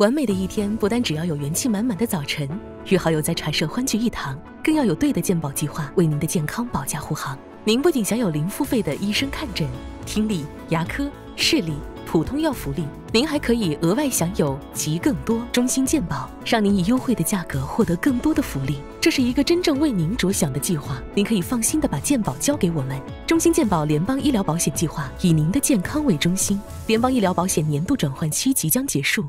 完美的一天，不单只要有元气满满的早晨，与好友在茶社欢聚一堂，更要有对的健保计划为您的健康保驾护航。您不仅享有零付费的医生看诊、听力、牙科、视力、普通药福利，您还可以额外享有及更多中心健保，让您以优惠的价格获得更多的福利。这是一个真正为您着想的计划，您可以放心的把健保交给我们。中心健保联邦医疗保险计划以您的健康为中心。联邦医疗保险年度转换期即将结束。